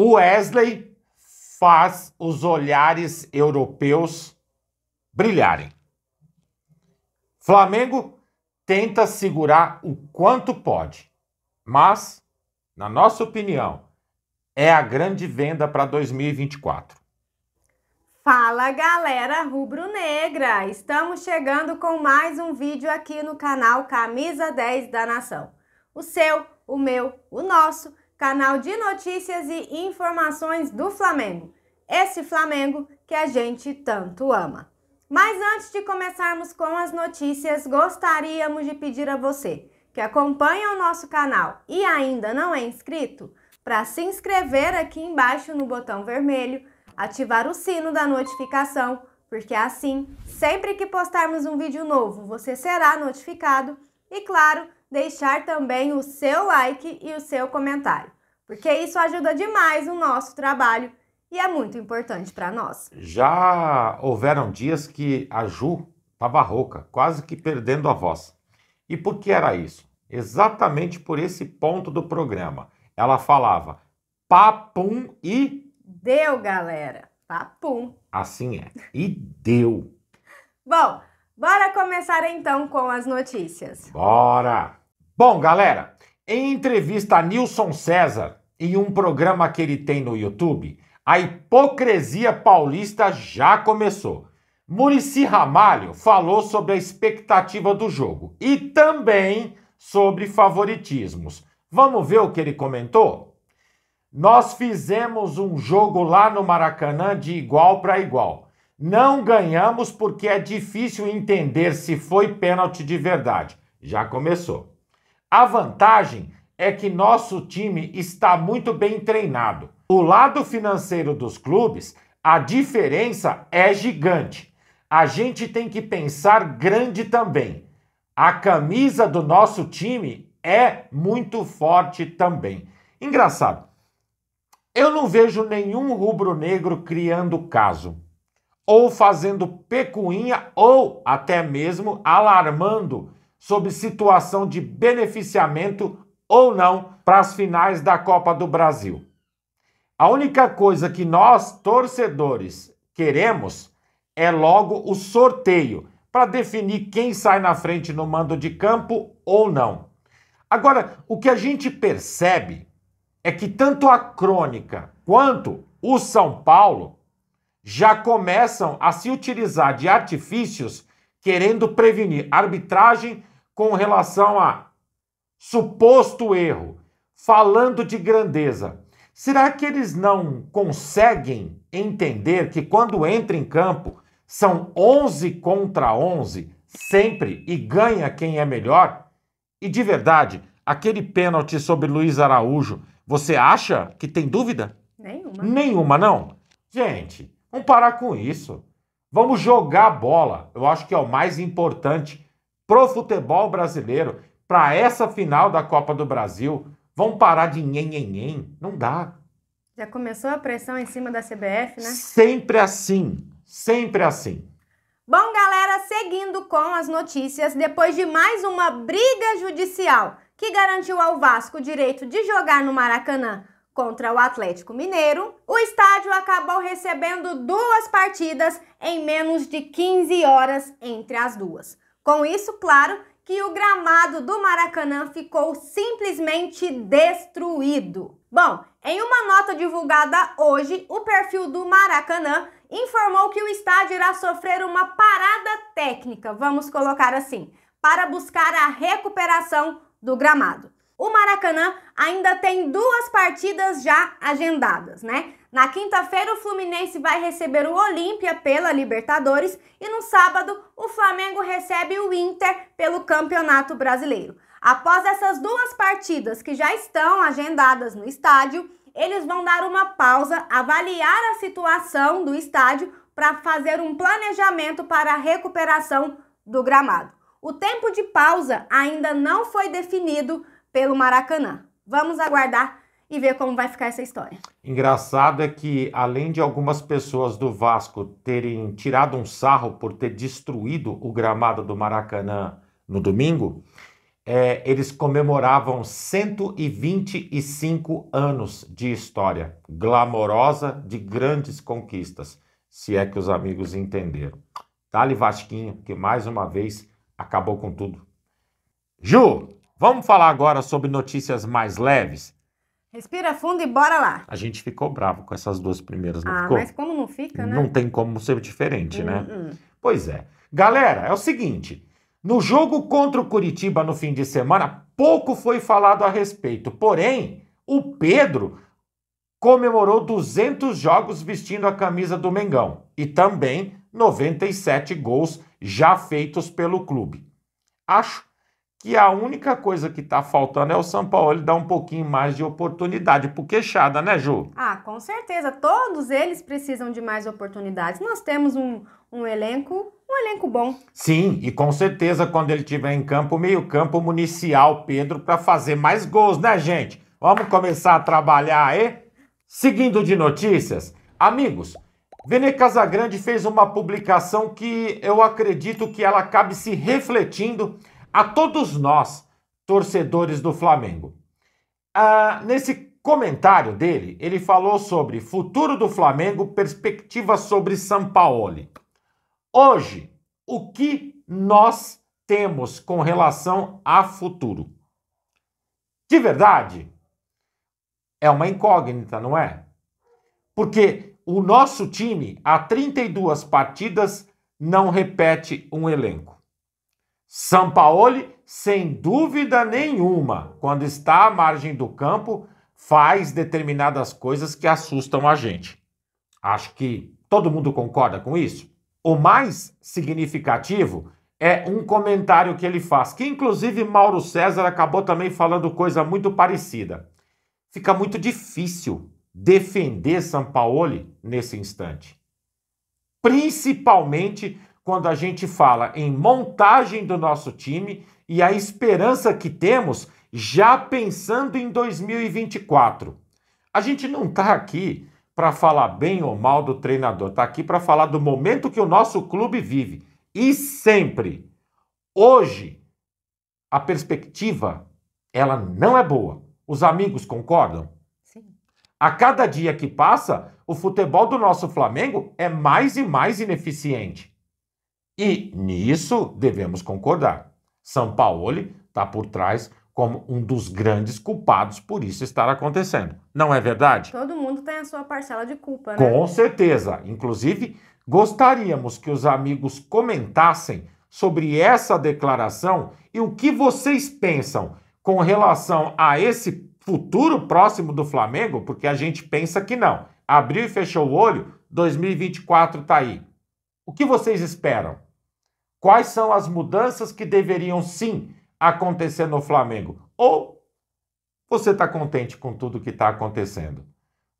O Wesley faz os olhares europeus brilharem. Flamengo tenta segurar o quanto pode, mas, na nossa opinião, é a grande venda para 2024. Fala galera rubro-negra! Estamos chegando com mais um vídeo aqui no canal Camisa 10 da Nação. O seu, o meu, o nosso canal de notícias e informações do Flamengo. Esse Flamengo que a gente tanto ama. Mas antes de começarmos com as notícias, gostaríamos de pedir a você que acompanha o nosso canal e ainda não é inscrito, para se inscrever aqui embaixo no botão vermelho, ativar o sino da notificação, porque assim, sempre que postarmos um vídeo novo, você será notificado e, claro, deixar também o seu like e o seu comentário, porque isso ajuda demais o nosso trabalho e é muito importante para nós. Já houveram dias que a Ju estava rouca, quase que perdendo a voz. E por que era isso? Exatamente por esse ponto do programa. Ela falava papum e. Deu, galera! Papum! Assim é. E deu! Bom, bora começar então com as notícias. Bora! Bom, galera, em entrevista a Nilson César, em um programa que ele tem no YouTube, a hipocrisia paulista já começou. Murici Ramalho falou sobre a expectativa do jogo e também sobre favoritismos. Vamos ver o que ele comentou? Nós fizemos um jogo lá no Maracanã de igual para igual. Não ganhamos porque é difícil entender se foi pênalti de verdade. Já começou. A vantagem é que nosso time está muito bem treinado. O lado financeiro dos clubes, a diferença é gigante. A gente tem que pensar grande também. A camisa do nosso time é muito forte também. Engraçado, eu não vejo nenhum rubro-negro criando caso, ou fazendo pecuinha, ou até mesmo alarmando sobre situação de beneficiamento ou não para as finais da Copa do Brasil. A única coisa que nós, torcedores, queremos é logo o sorteio para definir quem sai na frente no mando de campo ou não. Agora, o que a gente percebe é que tanto a crônica quanto o São Paulo já começam a se utilizar de artifícios querendo prevenir arbitragem com relação a suposto erro, falando de grandeza. Será que eles não conseguem entender que quando entra em campo são 11 contra 11 sempre e ganha quem é melhor? E de verdade, aquele pênalti sobre Luiz Araújo, você acha que tem dúvida? Nenhuma. Nenhuma, não? Gente, vamos parar com isso. Vamos jogar bola. Eu acho que é o mais importante pro futebol brasileiro, para essa final da Copa do Brasil. Vão parar de nhenhenhen? Não dá. Já começou a pressão em cima da CBF, né? Sempre assim. Sempre assim. Bom, galera, seguindo com as notícias, depois de mais uma briga judicial que garantiu ao Vasco o direito de jogar no Maracanã contra o Atlético Mineiro, o estádio acabou recebendo duas partidas em menos de 15 horas entre as duas. Com isso, claro que o gramado do Maracanã ficou simplesmente destruído. Bom, em uma nota divulgada hoje, o perfil do Maracanã informou que o estádio irá sofrer uma parada técnica, vamos colocar assim, para buscar a recuperação do gramado. O Maracanã ainda tem duas partidas já agendadas, né? Na quinta-feira, o Fluminense vai receber o Olímpia pela Libertadores e no sábado, o Flamengo recebe o Inter pelo Campeonato Brasileiro. Após essas duas partidas que já estão agendadas no estádio, eles vão dar uma pausa, avaliar a situação do estádio para fazer um planejamento para a recuperação do gramado. O tempo de pausa ainda não foi definido pelo Maracanã. Vamos aguardar e ver como vai ficar essa história. Engraçado é que, além de algumas pessoas do Vasco terem tirado um sarro por ter destruído o gramado do Maracanã no domingo, é, eles comemoravam 125 anos de história glamorosa de grandes conquistas, se é que os amigos entenderam. Dali Vasquinho, que mais uma vez acabou com tudo. Ju, Vamos falar agora sobre notícias mais leves? Respira fundo e bora lá. A gente ficou bravo com essas duas primeiras, não ah, ficou? mas como não fica, né? Não tem como ser diferente, né? Hum, hum. Pois é. Galera, é o seguinte. No jogo contra o Curitiba no fim de semana, pouco foi falado a respeito. Porém, o Pedro comemorou 200 jogos vestindo a camisa do Mengão e também 97 gols já feitos pelo clube. Acho que a única coisa que está faltando é o São Paulo dar um pouquinho mais de oportunidade, por queixada, né, Ju? Ah, com certeza. Todos eles precisam de mais oportunidades. Nós temos um, um elenco, um elenco bom. Sim, e com certeza quando ele tiver em campo, meio-campo municial, Pedro, para fazer mais gols, né, gente? Vamos começar a trabalhar aí? Seguindo de notícias, amigos, Vene Casagrande fez uma publicação que eu acredito que ela acabe se refletindo a todos nós, torcedores do Flamengo. Ah, nesse comentário dele, ele falou sobre futuro do Flamengo, perspectivas sobre São Paulo. Hoje, o que nós temos com relação a futuro? De verdade, é uma incógnita, não é? Porque o nosso time, há 32 partidas, não repete um elenco. Sampaoli, sem dúvida nenhuma, quando está à margem do campo, faz determinadas coisas que assustam a gente. Acho que todo mundo concorda com isso. O mais significativo é um comentário que ele faz, que inclusive Mauro César acabou também falando coisa muito parecida. Fica muito difícil defender Sampaoli nesse instante. Principalmente quando a gente fala em montagem do nosso time e a esperança que temos já pensando em 2024. A gente não está aqui para falar bem ou mal do treinador, está aqui para falar do momento que o nosso clube vive. E sempre, hoje, a perspectiva ela não é boa. Os amigos concordam? Sim. A cada dia que passa, o futebol do nosso Flamengo é mais e mais ineficiente. E nisso devemos concordar. São Paulo está por trás como um dos grandes culpados por isso estar acontecendo. Não é verdade? Todo mundo tem a sua parcela de culpa, né? Com certeza. Inclusive, gostaríamos que os amigos comentassem sobre essa declaração e o que vocês pensam com relação a esse futuro próximo do Flamengo, porque a gente pensa que não. Abriu e fechou o olho, 2024 está aí. O que vocês esperam? Quais são as mudanças que deveriam sim acontecer no Flamengo? Ou você está contente com tudo que está acontecendo?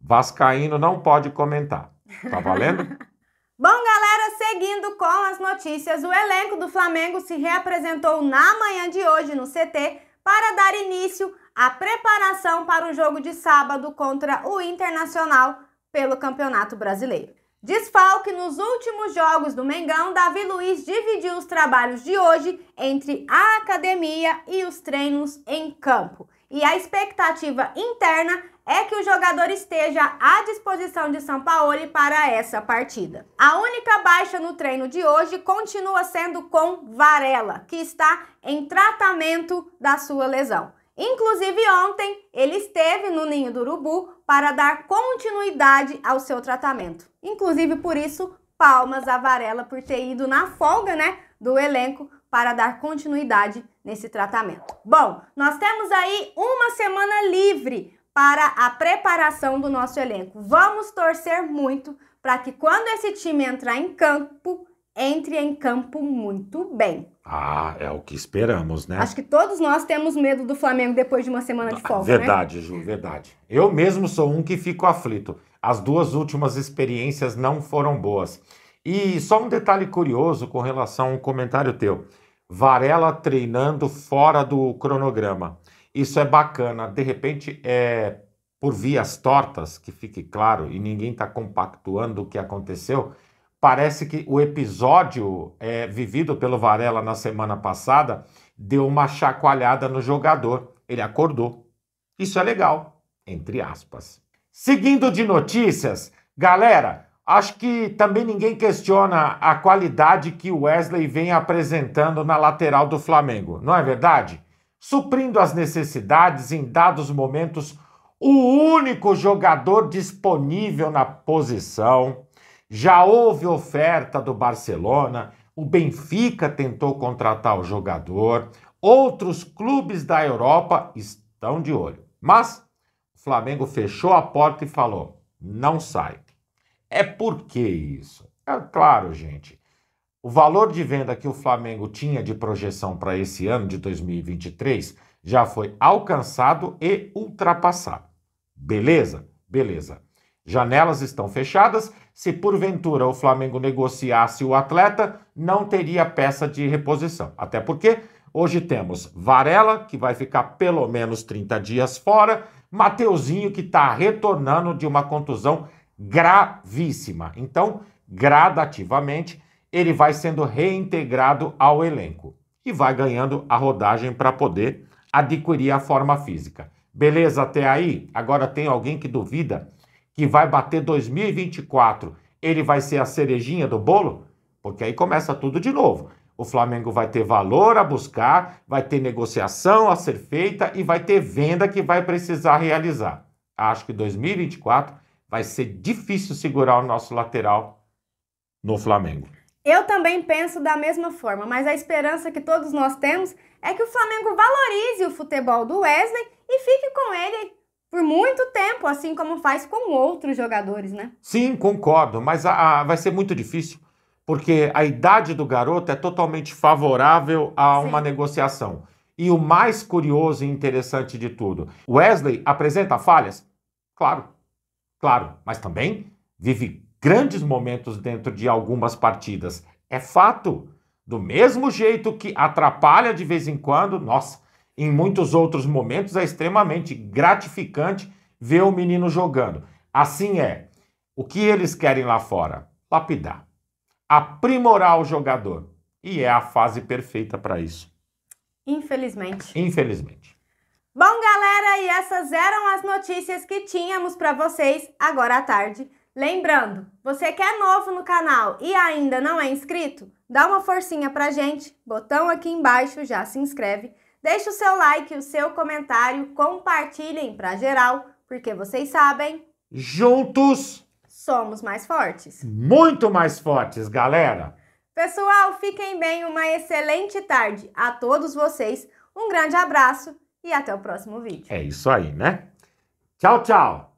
Vascaíno não pode comentar. Tá valendo? Bom, galera, seguindo com as notícias, o elenco do Flamengo se reapresentou na manhã de hoje no CT para dar início à preparação para o jogo de sábado contra o Internacional pelo Campeonato Brasileiro. Desfalque nos últimos jogos do Mengão, Davi Luiz dividiu os trabalhos de hoje entre a academia e os treinos em campo. E a expectativa interna é que o jogador esteja à disposição de São Paulo para essa partida. A única baixa no treino de hoje continua sendo com Varela, que está em tratamento da sua lesão. Inclusive, ontem ele esteve no ninho do urubu para dar continuidade ao seu tratamento. Inclusive, por isso, palmas a Varela por ter ido na folga, né, do elenco para dar continuidade nesse tratamento. Bom, nós temos aí uma semana livre para a preparação do nosso elenco. Vamos torcer muito para que quando esse time entrar em campo, entre em campo muito bem. Ah, é o que esperamos, né? Acho que todos nós temos medo do Flamengo depois de uma semana de ah, folga, né? Verdade, né? Ju, verdade. Eu mesmo sou um que fico aflito. As duas últimas experiências não foram boas. E só um detalhe curioso com relação ao comentário teu. Varela treinando fora do cronograma. Isso é bacana. De repente, é por vias tortas, que fique claro, e ninguém está compactuando o que aconteceu, Parece que o episódio é, vivido pelo Varela na semana passada deu uma chacoalhada no jogador. Ele acordou. Isso é legal, entre aspas. Seguindo de notícias, galera, acho que também ninguém questiona a qualidade que o Wesley vem apresentando na lateral do Flamengo, não é verdade? Suprindo as necessidades em dados momentos, o único jogador disponível na posição já houve oferta do Barcelona, o Benfica tentou contratar o jogador, outros clubes da Europa estão de olho. Mas o Flamengo fechou a porta e falou: não sai. É por que isso? É claro, gente. O valor de venda que o Flamengo tinha de projeção para esse ano de 2023 já foi alcançado e ultrapassado. Beleza? Beleza. Janelas estão fechadas. Se porventura o Flamengo negociasse o atleta, não teria peça de reposição. Até porque hoje temos Varela, que vai ficar pelo menos 30 dias fora, Mateuzinho, que está retornando de uma contusão gravíssima. Então, gradativamente, ele vai sendo reintegrado ao elenco e vai ganhando a rodagem para poder adquirir a forma física. Beleza até aí? Agora tem alguém que duvida que vai bater 2024, ele vai ser a cerejinha do bolo? Porque aí começa tudo de novo. O Flamengo vai ter valor a buscar, vai ter negociação a ser feita e vai ter venda que vai precisar realizar. Acho que 2024 vai ser difícil segurar o nosso lateral no Flamengo. Eu também penso da mesma forma, mas a esperança que todos nós temos é que o Flamengo valorize o futebol do Wesley e fique com ele por muito tempo, assim como faz com outros jogadores, né? Sim, concordo, mas a, a, vai ser muito difícil, porque a idade do garoto é totalmente favorável a Sim. uma negociação. E o mais curioso e interessante de tudo, Wesley apresenta falhas? Claro, claro, mas também vive grandes momentos dentro de algumas partidas. É fato. Do mesmo jeito que atrapalha de vez em quando, nossa, em muitos outros momentos é extremamente gratificante ver o menino jogando. Assim é. O que eles querem lá fora? Lapidar. Aprimorar o jogador. E é a fase perfeita para isso. Infelizmente. Infelizmente. Bom, galera, e essas eram as notícias que tínhamos para vocês agora à tarde. Lembrando, você que é novo no canal e ainda não é inscrito, dá uma forcinha pra gente, botão aqui embaixo, já se inscreve Deixe o seu like, o seu comentário, compartilhem para geral, porque vocês sabem. Juntos somos mais fortes. Muito mais fortes, galera. Pessoal, fiquem bem, uma excelente tarde a todos vocês. Um grande abraço e até o próximo vídeo. É isso aí, né? Tchau, tchau.